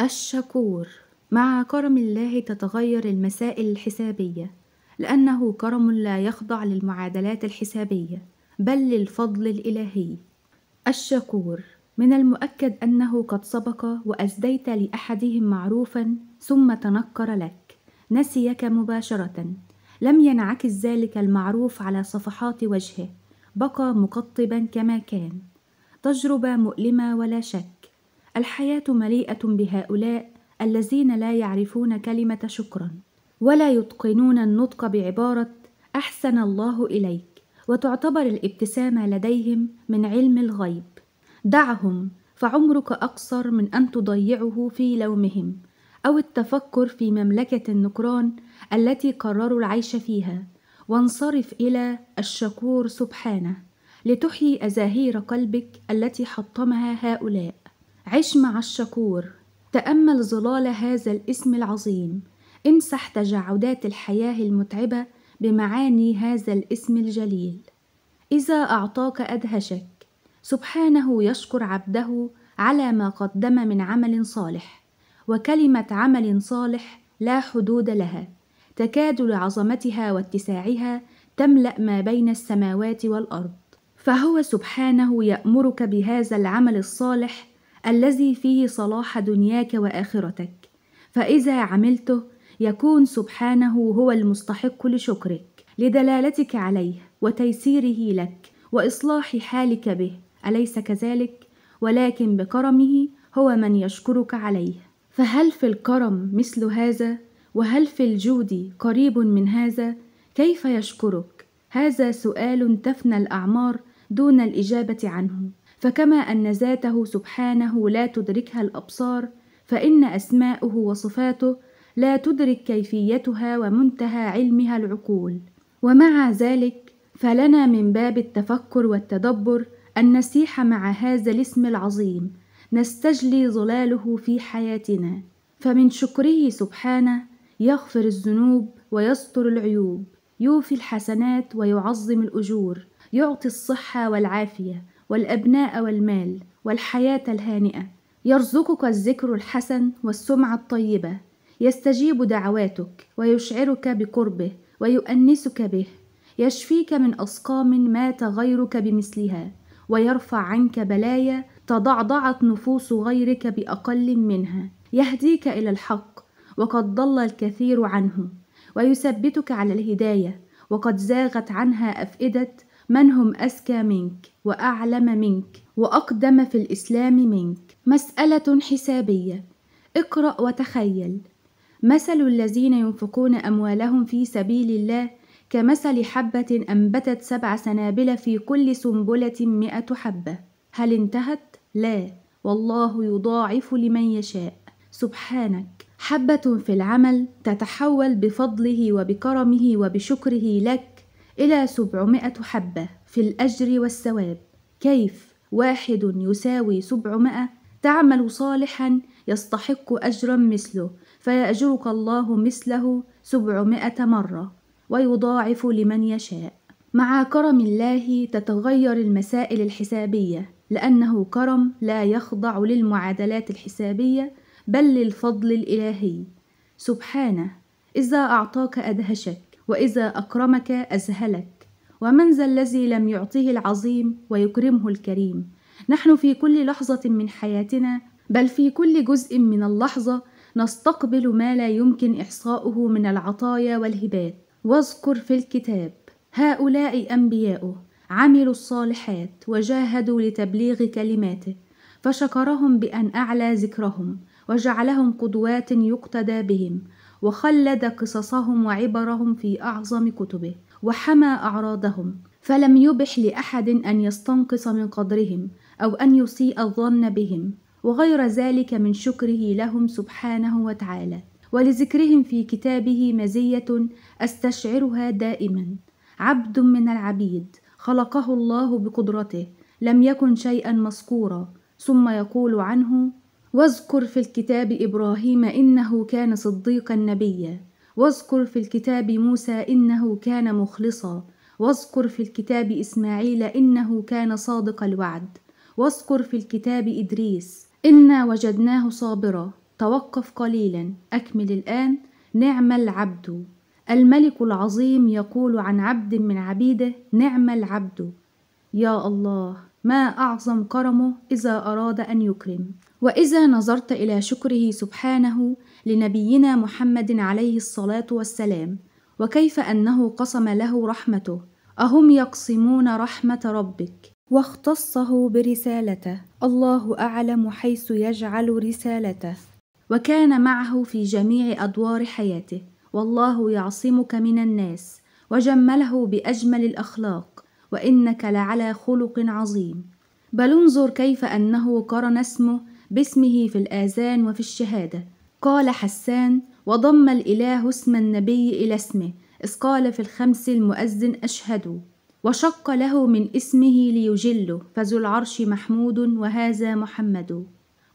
الشكور مع كرم الله تتغير المسائل الحسابية لأنه كرم لا يخضع للمعادلات الحسابية بل للفضل الإلهي الشكور من المؤكد أنه قد سبق وأسديت لأحدهم معروفا ثم تنكر لك نسيك مباشرة لم ينعكس ذلك المعروف على صفحات وجهه بقى مقطبا كما كان تجربة مؤلمة ولا شك الحياة مليئة بهؤلاء الذين لا يعرفون كلمة شكرا ولا يتقنون النطق بعبارة أحسن الله إليك وتعتبر الابتسامة لديهم من علم الغيب دعهم فعمرك أقصر من أن تضيعه في لومهم أو التفكر في مملكة النكران التي قرروا العيش فيها وانصرف إلى الشكور سبحانه لتحيي أزاهير قلبك التي حطمها هؤلاء عش مع الشكور تأمل ظلال هذا الاسم العظيم امسح تجعدات الحياة المتعبة بمعاني هذا الاسم الجليل إذا أعطاك أدهشك سبحانه يشكر عبده على ما قدم من عمل صالح وكلمة عمل صالح لا حدود لها تكاد لعظمتها واتساعها تملأ ما بين السماوات والأرض فهو سبحانه يأمرك بهذا العمل الصالح الذي فيه صلاح دنياك واخرتك فاذا عملته يكون سبحانه هو المستحق لشكرك لدلالتك عليه وتيسيره لك واصلاح حالك به اليس كذلك ولكن بكرمه هو من يشكرك عليه فهل في الكرم مثل هذا وهل في الجود قريب من هذا كيف يشكرك هذا سؤال تفنى الاعمار دون الاجابه عنه فكما أن ذاته سبحانه لا تدركها الأبصار فإن أسماؤه وصفاته لا تدرك كيفيتها ومنتهى علمها العقول ومع ذلك فلنا من باب التفكر والتدبر أن نسيح مع هذا الاسم العظيم نستجلي ظلاله في حياتنا فمن شكره سبحانه يغفر الذنوب ويستر العيوب يوفي الحسنات ويعظم الأجور يعطي الصحة والعافية والأبناء والمال والحياة الهانئة يرزقك الذكر الحسن والسمعة الطيبة يستجيب دعواتك ويشعرك بقربه ويؤنسك به يشفيك من أسقام مات غيرك بمثلها ويرفع عنك بلايا تضعضعت نفوس غيرك بأقل منها يهديك إلى الحق وقد ضل الكثير عنه ويثبتك على الهداية وقد زاغت عنها أفئدة من هم أزكى منك وأعلم منك وأقدم في الإسلام منك مسألة حسابية اقرأ وتخيل مثل الذين ينفقون أموالهم في سبيل الله كمثل حبة أنبتت سبع سنابل في كل سنبلة مئة حبة هل انتهت؟ لا والله يضاعف لمن يشاء سبحانك حبة في العمل تتحول بفضله وبكرمه وبشكره لك إلى سبعمائة حبة في الأجر والثواب كيف واحد يساوي سبعمائة تعمل صالحا يستحق أجرا مثله فيأجرك الله مثله سبعمائة مرة ويضاعف لمن يشاء مع كرم الله تتغير المسائل الحسابية لأنه كرم لا يخضع للمعادلات الحسابية بل للفضل الإلهي سبحانه إذا أعطاك أدهشك وإذا أكرمك أذهلك ومن ذا الذي لم يعطه العظيم ويكرمه الكريم نحن في كل لحظة من حياتنا بل في كل جزء من اللحظة نستقبل ما لا يمكن إحصاؤه من العطايا والهبات واذكر في الكتاب هؤلاء أنبياؤه عملوا الصالحات وجاهدوا لتبليغ كلماته فشكرهم بأن أعلى ذكرهم وجعلهم قدوات يقتدى بهم وخلد قصصهم وعبرهم في أعظم كتبه وحمى أعراضهم فلم يبح لأحد أن يستنقص من قدرهم أو أن يسيء الظن بهم وغير ذلك من شكره لهم سبحانه وتعالى ولذكرهم في كتابه مزية أستشعرها دائما عبد من العبيد خلقه الله بقدرته لم يكن شيئا مذكورا ثم يقول عنه واذكر في الكتاب إبراهيم إنه كان صديقا نبيا واذكر في الكتاب موسى إنه كان مخلصا واذكر في الكتاب إسماعيل إنه كان صادق الوعد واذكر في الكتاب إدريس إنا وجدناه صابرا توقف قليلا أكمل الآن نعم العبد الملك العظيم يقول عن عبد من عبيده نعم العبد يا الله ما أعظم كرمه إذا أراد أن يكرم واذا نظرت الى شكره سبحانه لنبينا محمد عليه الصلاه والسلام وكيف انه قسم له رحمته اهم يقسمون رحمه ربك واختصه برسالته الله اعلم حيث يجعل رسالته وكان معه في جميع ادوار حياته والله يعصمك من الناس وجمله باجمل الاخلاق وانك لعلى خلق عظيم بل انظر كيف انه قرن اسمه باسمه في الآذان وفي الشهادة قال حسان وضم الإله اسم النبي إلى اسمه إذ قال في الخمس المؤذن أشهد وشق له من اسمه ليجله فذو العرش محمود وهذا محمد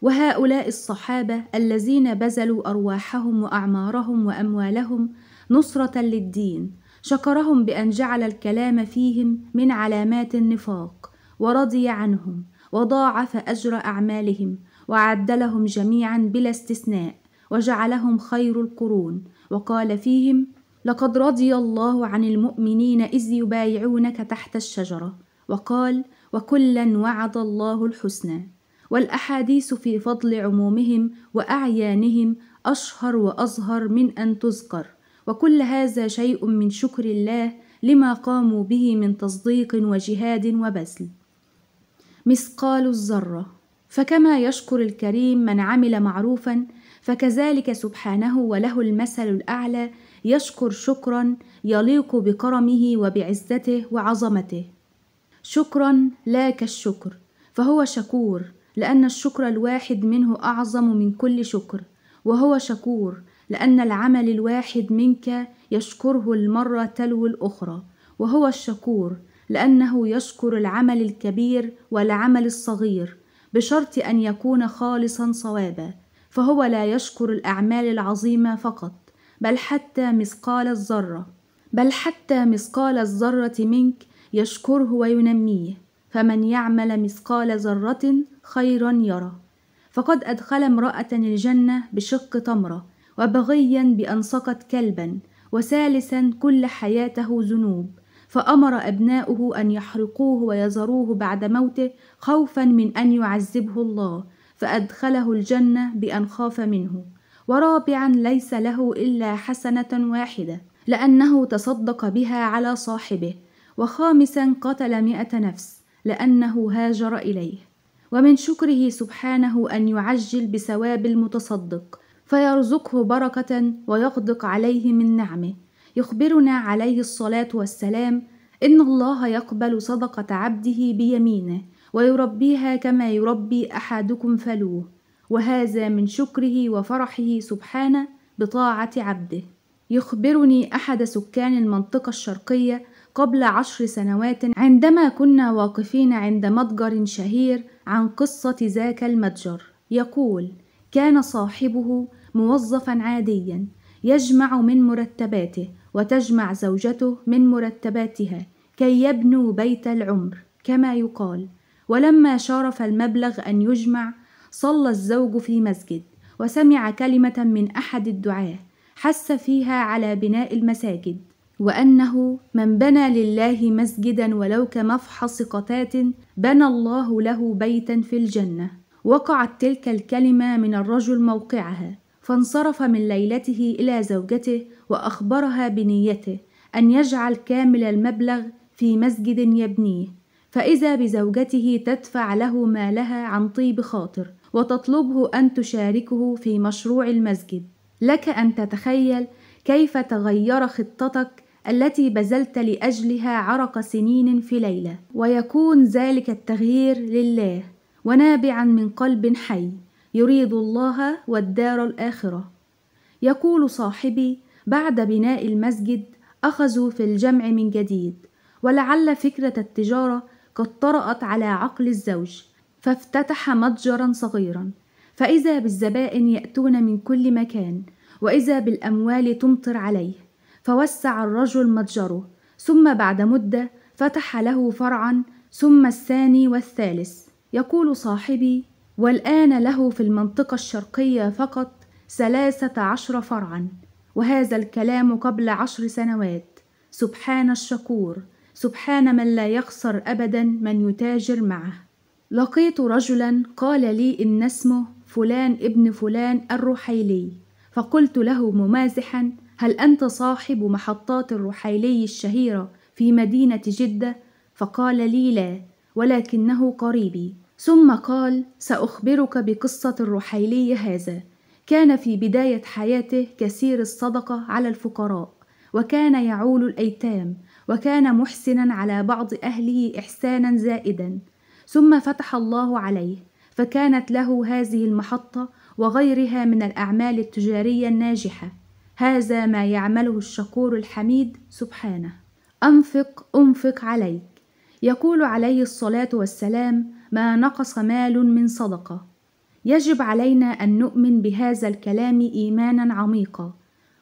وهؤلاء الصحابة الذين بذلوا أرواحهم وأعمارهم وأموالهم نصرة للدين شكرهم بأن جعل الكلام فيهم من علامات النفاق ورضي عنهم وضاعف أجر أعمالهم وعدلهم جميعا بلا استثناء وجعلهم خير القرون وقال فيهم لقد رضي الله عن المؤمنين اذ يبايعونك تحت الشجره وقال وكلا وعد الله الحسنى والاحاديث في فضل عمومهم واعيانهم اشهر واظهر من ان تذكر وكل هذا شيء من شكر الله لما قاموا به من تصديق وجهاد وبذل مثقال الذره فكما يشكر الكريم من عمل معروفا فكذلك سبحانه وله المثل الاعلى يشكر شكرا يليق بكرمه وبعزته وعظمته شكرا لا كالشكر فهو شكور لان الشكر الواحد منه اعظم من كل شكر وهو شكور لان العمل الواحد منك يشكره المره تلو الاخرى وهو الشكور لانه يشكر العمل الكبير والعمل الصغير بشرط أن يكون خالصا صوابا فهو لا يشكر الأعمال العظيمة فقط بل حتى مثقال الذرة بل حتى مثقال الذرة منك يشكره وينميه فمن يعمل مثقال ذرة خيرا يرى فقد أدخل امرأة الجنة بشق تمرة وبغيا بأن سقط كلبا وثالثا كل حياته ذنوب فأمر أبناؤه أن يحرقوه ويذروه بعد موته خوفا من أن يعذبه الله فأدخله الجنة بأن خاف منه ورابعا ليس له إلا حسنة واحدة لأنه تصدق بها على صاحبه وخامسا قتل مئة نفس لأنه هاجر إليه ومن شكره سبحانه أن يعجل بثواب المتصدق فيرزقه بركة ويغدق عليه من نعمه يخبرنا عليه الصلاة والسلام إن الله يقبل صدقة عبده بيمينه ويربيها كما يربي أحدكم فلوه وهذا من شكره وفرحه سبحانه بطاعة عبده يخبرني أحد سكان المنطقة الشرقية قبل عشر سنوات عندما كنا واقفين عند متجر شهير عن قصة ذاك المتجر يقول كان صاحبه موظفا عاديا يجمع من مرتباته وتجمع زوجته من مرتباتها كي يبنوا بيت العمر كما يقال ولما شارف المبلغ أن يجمع صلى الزوج في مسجد وسمع كلمة من أحد الدعاة حس فيها على بناء المساجد وأنه من بنى لله مسجدا ولو كمفحص قتات بنى الله له بيتا في الجنة وقعت تلك الكلمة من الرجل موقعها فانصرف من ليلته إلى زوجته وأخبرها بنيته أن يجعل كامل المبلغ في مسجد يبنيه فإذا بزوجته تدفع له مالها عن طيب خاطر وتطلبه أن تشاركه في مشروع المسجد لك أن تتخيل كيف تغير خطتك التي بذلت لأجلها عرق سنين في ليلة ويكون ذلك التغيير لله ونابعا من قلب حي يريد الله والدار الآخرة يقول صاحبي بعد بناء المسجد أخذوا في الجمع من جديد ولعل فكرة التجارة قد طرأت على عقل الزوج فافتتح متجرا صغيرا فإذا بالزبائن يأتون من كل مكان وإذا بالأموال تمطر عليه فوسع الرجل متجره ثم بعد مدة فتح له فرعا ثم الثاني والثالث يقول صاحبي والآن له في المنطقة الشرقية فقط ثلاثة عشر فرعا وهذا الكلام قبل عشر سنوات سبحان الشكور سبحان من لا يخسر أبدا من يتاجر معه لقيت رجلا قال لي إن اسمه فلان ابن فلان الرحيلي فقلت له ممازحا هل أنت صاحب محطات الرحيلي الشهيرة في مدينة جدة؟ فقال لي لا ولكنه قريبي ثم قال ساخبرك بقصه الرحيلي هذا كان في بدايه حياته كثير الصدقه على الفقراء وكان يعول الايتام وكان محسنا على بعض اهله احسانا زائدا ثم فتح الله عليه فكانت له هذه المحطه وغيرها من الاعمال التجاريه الناجحه هذا ما يعمله الشكور الحميد سبحانه انفق انفق عليك يقول عليه الصلاه والسلام ما نقص مال من صدقه يجب علينا ان نؤمن بهذا الكلام ايمانا عميقا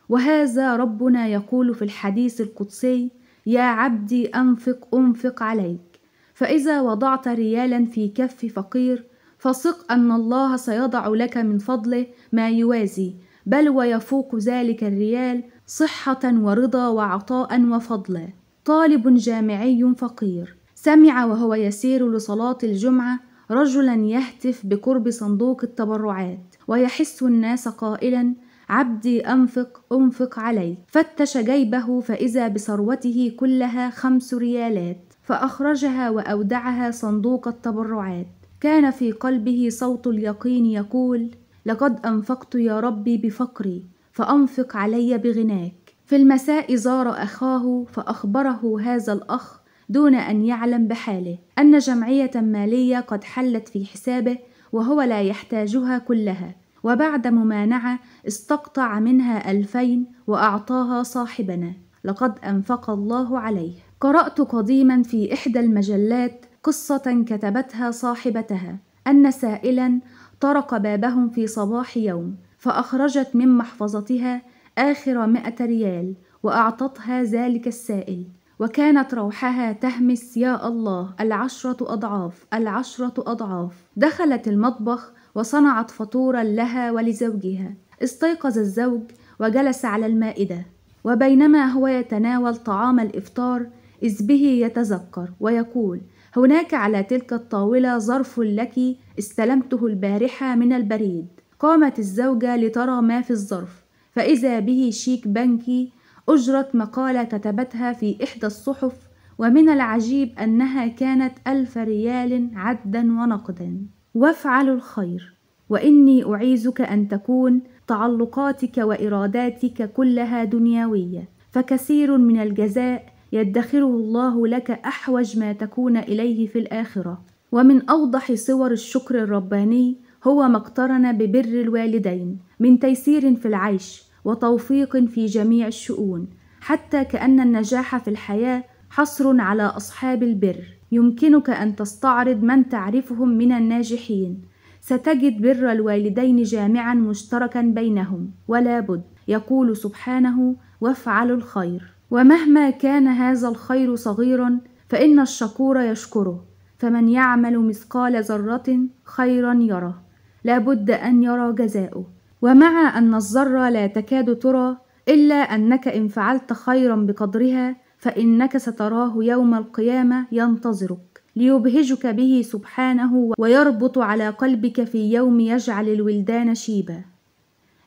وهذا ربنا يقول في الحديث القدسي يا عبدي انفق انفق عليك فاذا وضعت ريالا في كف فقير فثق ان الله سيضع لك من فضله ما يوازي بل ويفوق ذلك الريال صحه ورضا وعطاء وفضلا طالب جامعي فقير سمع وهو يسير لصلاة الجمعة رجلا يهتف بقرب صندوق التبرعات ويحس الناس قائلا عبدي أنفق أنفق علي فتش جيبه فإذا بثروته كلها خمس ريالات فأخرجها وأودعها صندوق التبرعات كان في قلبه صوت اليقين يقول لقد أنفقت يا ربي بفقري فأنفق علي بغناك في المساء زار أخاه فأخبره هذا الأخ دون أن يعلم بحاله أن جمعية مالية قد حلت في حسابه وهو لا يحتاجها كلها وبعد ممانعة استقطع منها ألفين وأعطاها صاحبنا لقد أنفق الله عليه قرأت قديما في إحدى المجلات قصة كتبتها صاحبتها أن سائلا طرق بابهم في صباح يوم فأخرجت من محفظتها آخر مئة ريال وأعطتها ذلك السائل وكانت روحها تهمس يا الله العشرة أضعاف العشرة أضعاف دخلت المطبخ وصنعت فطورا لها ولزوجها استيقظ الزوج وجلس على المائدة وبينما هو يتناول طعام الإفطار إذ به يتذكر ويقول هناك على تلك الطاولة ظرف لك استلمته البارحة من البريد قامت الزوجة لترى ما في الظرف فإذا به شيك بنكي أجرت مقالة كتبتها في إحدى الصحف ومن العجيب أنها كانت ألف ريال عدا ونقدا وافعل الخير وإني أعيزك أن تكون تعلقاتك وإراداتك كلها دنيوية فكثير من الجزاء يدخره الله لك أحوج ما تكون إليه في الآخرة ومن أوضح صور الشكر الرباني هو ما اقترن ببر الوالدين من تيسير في العيش وتوفيق في جميع الشؤون حتى كأن النجاح في الحياة حصر على أصحاب البر يمكنك أن تستعرض من تعرفهم من الناجحين ستجد بر الوالدين جامعا مشتركا بينهم ولا بد يقول سبحانه وافعلوا الخير ومهما كان هذا الخير صغيرا فإن الشكور يشكره فمن يعمل مثقال ذرة خيرا يره بد أن يرى جزاؤه ومع أن الذرة لا تكاد ترى إلا أنك إن فعلت خيرا بقدرها فإنك ستراه يوم القيامة ينتظرك ليبهجك به سبحانه ويربط على قلبك في يوم يجعل الولدان شيبا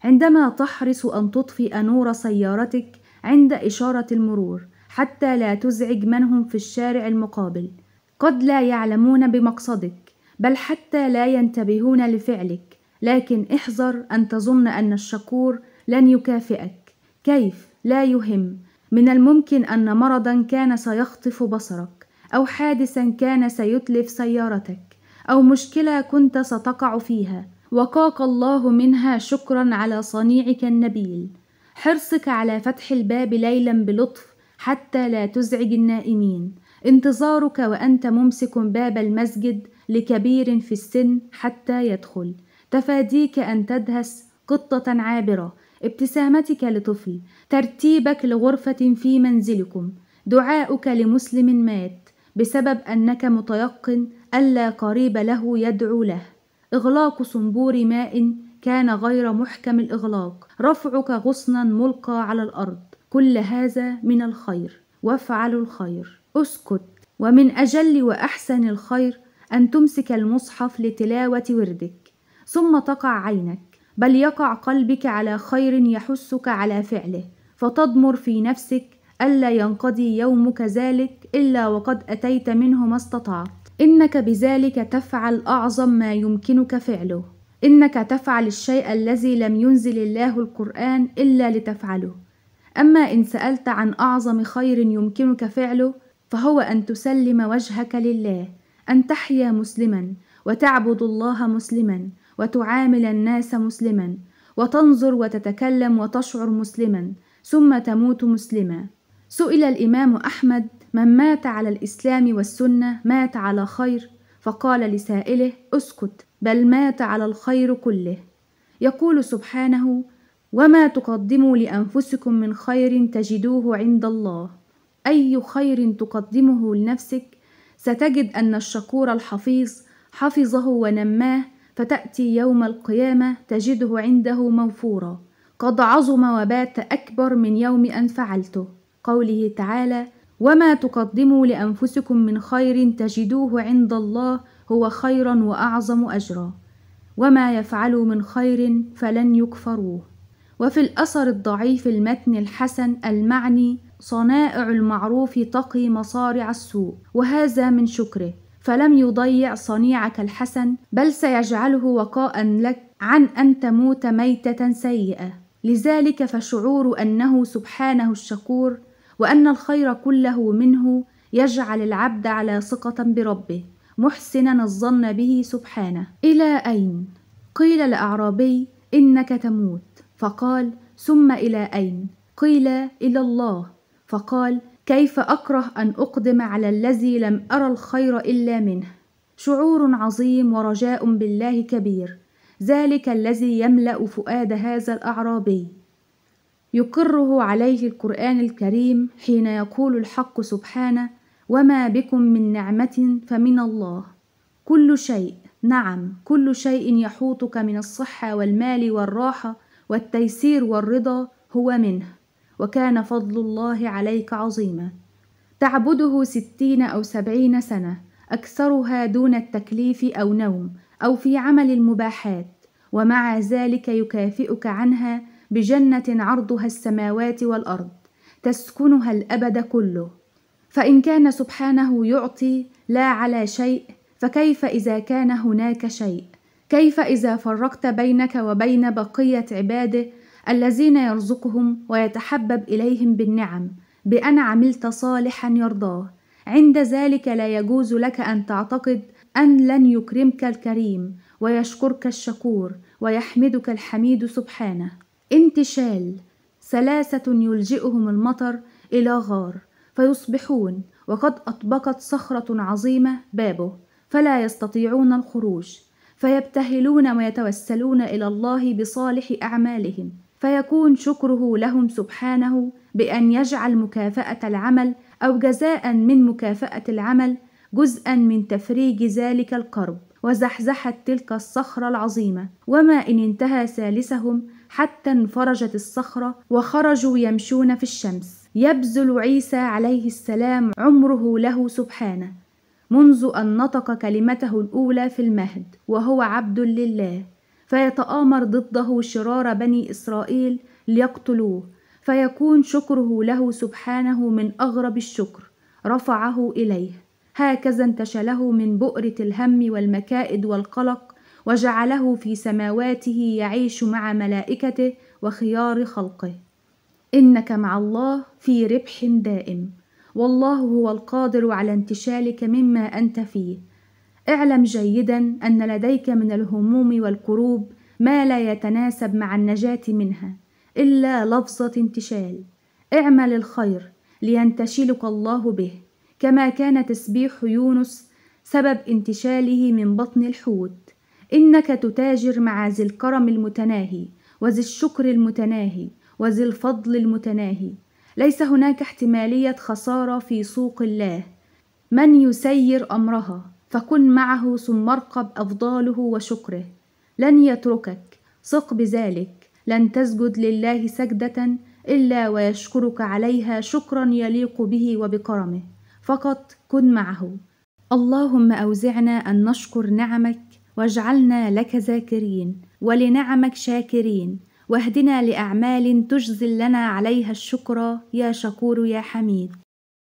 عندما تحرص أن تطفئ نور سيارتك عند إشارة المرور حتى لا تزعج من هم في الشارع المقابل قد لا يعلمون بمقصدك بل حتى لا ينتبهون لفعلك لكن احذر أن تظن أن الشكور لن يكافئك كيف لا يهم من الممكن أن مرضا كان سيخطف بصرك أو حادثا كان سيتلف سيارتك أو مشكلة كنت ستقع فيها وقاك الله منها شكرا على صنيعك النبيل حرصك على فتح الباب ليلا بلطف حتى لا تزعج النائمين انتظارك وأنت ممسك باب المسجد لكبير في السن حتى يدخل تفاديك أن تدهس قطة عابرة ابتسامتك لطفل ترتيبك لغرفة في منزلكم دعاؤك لمسلم مات بسبب أنك متيقن ألا قريب له يدعو له إغلاق صنبور ماء كان غير محكم الإغلاق رفعك غصنا ملقى على الأرض كل هذا من الخير وافعل الخير اسكت ومن أجل وأحسن الخير أن تمسك المصحف لتلاوة وردك ثم تقع عينك بل يقع قلبك على خير يحثك على فعله فتضمر في نفسك ألا ينقضي يومك ذلك إلا وقد أتيت منه ما استطعت إنك بذلك تفعل أعظم ما يمكنك فعله إنك تفعل الشيء الذي لم ينزل الله القرآن إلا لتفعله أما إن سألت عن أعظم خير يمكنك فعله فهو أن تسلم وجهك لله أن تحيا مسلما وتعبد الله مسلما وتعامل الناس مسلما وتنظر وتتكلم وتشعر مسلما ثم تموت مسلما سئل الامام احمد من مات على الاسلام والسنه مات على خير فقال لسائله اسكت بل مات على الخير كله يقول سبحانه وما تقدموا لانفسكم من خير تجدوه عند الله اي خير تقدمه لنفسك ستجد ان الشكور الحفيظ حفظه ونماه فتأتي يوم القيامة تجده عنده موفورا قد عظم وبات أكبر من يوم أن فعلته قوله تعالى وما تقدموا لأنفسكم من خير تجدوه عند الله هو خيرا وأعظم أجرا وما يفعلوا من خير فلن يكفروه وفي الأثر الضعيف المتن الحسن المعني صنائع المعروف تقي مصارع السوء وهذا من شكره فلم يضيع صنيعك الحسن بل سيجعله وقاء لك عن أن تموت ميتة سيئة لذلك فشعور أنه سبحانه الشكور وأن الخير كله منه يجعل العبد على ثقة بربه محسنا الظن به سبحانه إلى أين؟ قيل لأعرابي إنك تموت فقال ثم إلى أين؟ قيل إلى الله فقال كيف أكره أن أقدم على الذي لم أرى الخير إلا منه شعور عظيم ورجاء بالله كبير ذلك الذي يملأ فؤاد هذا الأعرابي يقره عليه القرآن الكريم حين يقول الحق سبحانه وما بكم من نعمة فمن الله كل شيء نعم كل شيء يحوطك من الصحة والمال والراحة والتيسير والرضا هو منه وكان فضل الله عليك عظيما تعبده ستين أو سبعين سنة أكثرها دون التكليف أو نوم أو في عمل المباحات ومع ذلك يكافئك عنها بجنة عرضها السماوات والأرض تسكنها الأبد كله فإن كان سبحانه يعطي لا على شيء فكيف إذا كان هناك شيء؟ كيف إذا فرقت بينك وبين بقية عباده الذين يرزقهم ويتحبب إليهم بالنعم بأن عملت صالحا يرضاه عند ذلك لا يجوز لك أن تعتقد أن لن يكرمك الكريم ويشكرك الشكور ويحمدك الحميد سبحانه انتشال ثلاثة يلجئهم المطر إلى غار فيصبحون وقد أطبقت صخرة عظيمة بابه فلا يستطيعون الخروج فيبتهلون ويتوسلون إلى الله بصالح أعمالهم فيكون شكره لهم سبحانه بأن يجعل مكافأة العمل أو جزاء من مكافأة العمل جزءا من تفريج ذلك القرب وزحزحت تلك الصخرة العظيمة وما إن انتهى ثالثهم حتى انفرجت الصخرة وخرجوا يمشون في الشمس يبذل عيسى عليه السلام عمره له سبحانه منذ أن نطق كلمته الأولى في المهد وهو عبد لله فيتآمر ضده شرار بني إسرائيل ليقتلوه فيكون شكره له سبحانه من أغرب الشكر رفعه إليه هكذا انتشله من بؤرة الهم والمكائد والقلق وجعله في سماواته يعيش مع ملائكته وخيار خلقه إنك مع الله في ربح دائم والله هو القادر على انتشالك مما أنت فيه اعلم جيدا أن لديك من الهموم والكروب ما لا يتناسب مع النجاة منها إلا لفظة انتشال اعمل الخير لينتشلك الله به كما كان تسبيح يونس سبب انتشاله من بطن الحوت إنك تتاجر مع ذي الكرم المتناهي وذي الشكر المتناهي وذي الفضل المتناهي ليس هناك احتمالية خسارة في سوق الله من يسير أمرها فكن معه ثم ارقب أفضاله وشكره لن يتركك ثق بذلك لن تسجد لله سجدة إلا ويشكرك عليها شكرا يليق به وبكرمه فقط كن معه اللهم أوزعنا أن نشكر نعمك واجعلنا لك ذاكرين ولنعمك شاكرين واهدنا لأعمال تجزل لنا عليها الشكر يا شكور يا حميد